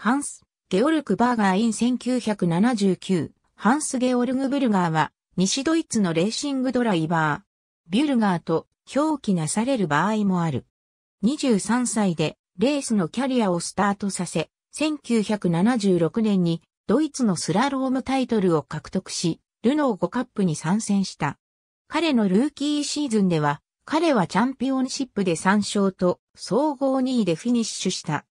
ハンス・ゲオルク・バーガーイン1979、ハンス・ゲオルグ・ブルガーは、西ドイツのレーシングドライバー、ビュルガーと表記なされる場合もある。23歳でレースのキャリアをスタートさせ、1976年にドイツのスラロームタイトルを獲得し、ルノー5カップに参戦した。彼のルーキーシーズンでは、彼はチャンピオンシップで3勝と総合2位でフィニッシュした。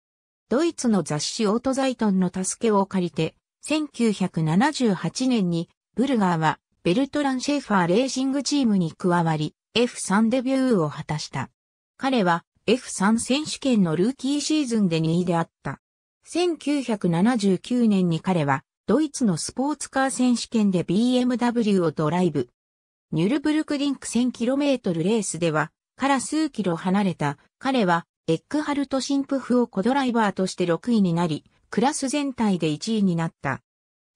ドイツの雑誌オートザイトンの助けを借りて、1978年にブルガーはベルトラン・シェファーレーシングチームに加わり、F3 デビューを果たした。彼は F3 選手権のルーキーシーズンで2位であった。1979年に彼はドイツのスポーツカー選手権で BMW をドライブ。ニュルブルクリンク 1000km レースでは、から数キロ離れた彼はエックハルト・シンプフをコドライバーとして6位になり、クラス全体で1位になった。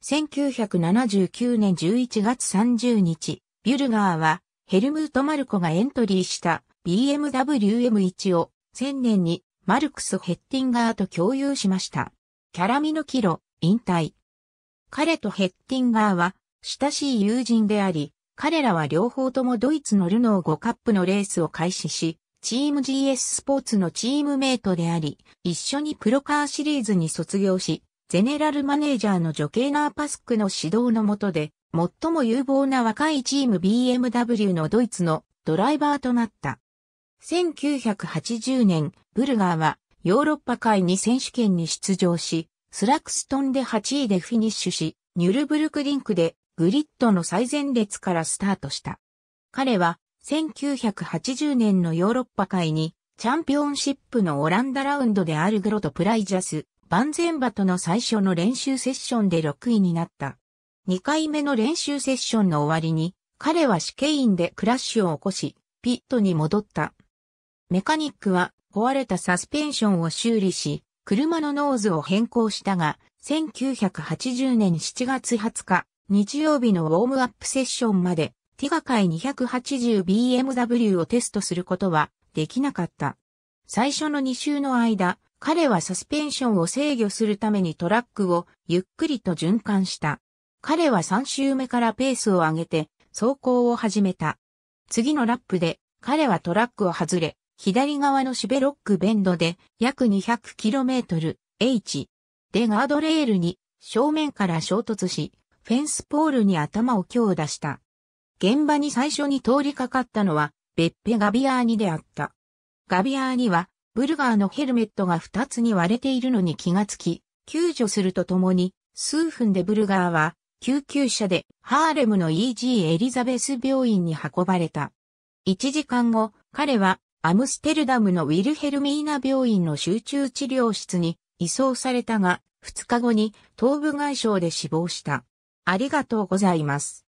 1979年11月30日、ビュルガーはヘルムート・マルコがエントリーした BMW M1 を1000年にマルクス・ヘッティンガーと共有しました。キャラミのキロ、引退。彼とヘッティンガーは親しい友人であり、彼らは両方ともドイツのルノー5カップのレースを開始し、チーム GS スポーツのチームメイトであり、一緒にプロカーシリーズに卒業し、ゼネラルマネージャーのジョケーナーパスクの指導の下で、最も有望な若いチーム BMW のドイツのドライバーとなった。1980年、ブルガーはヨーロッパ会に選手権に出場し、スラクストンで8位でフィニッシュし、ニュルブルクリンクでグリッドの最前列からスタートした。彼は1980年のヨーロッパ会に、チャンピオンシップのオランダラウンドでアルグロとプライジャス、バンゼンバとの最初の練習セッションで6位になった。2回目の練習セッションの終わりに、彼は試験員でクラッシュを起こし、ピットに戻った。メカニックは壊れたサスペンションを修理し、車のノーズを変更したが、1980年7月20日、日曜日のウォームアップセッションまでティガ界 280BMW をテストすることはできなかった。最初の2週の間、彼はサスペンションを制御するためにトラックをゆっくりと循環した。彼は3周目からペースを上げて走行を始めた。次のラップで彼はトラックを外れ、左側のシベロックベンドで約 200km H でガードレールに正面から衝突し、フェンスポールに頭を強打した。現場に最初に通りかかったのは、ベッペ・ガビアーニであった。ガビアーニは、ブルガーのヘルメットが2つに割れているのに気がつき、救助するとともに、数分でブルガーは、救急車でハーレムの E.G. エリザベス病院に運ばれた。1時間後、彼はアムステルダムのウィルヘルミーナ病院の集中治療室に移送されたが、2日後に頭部外傷で死亡した。ありがとうございます。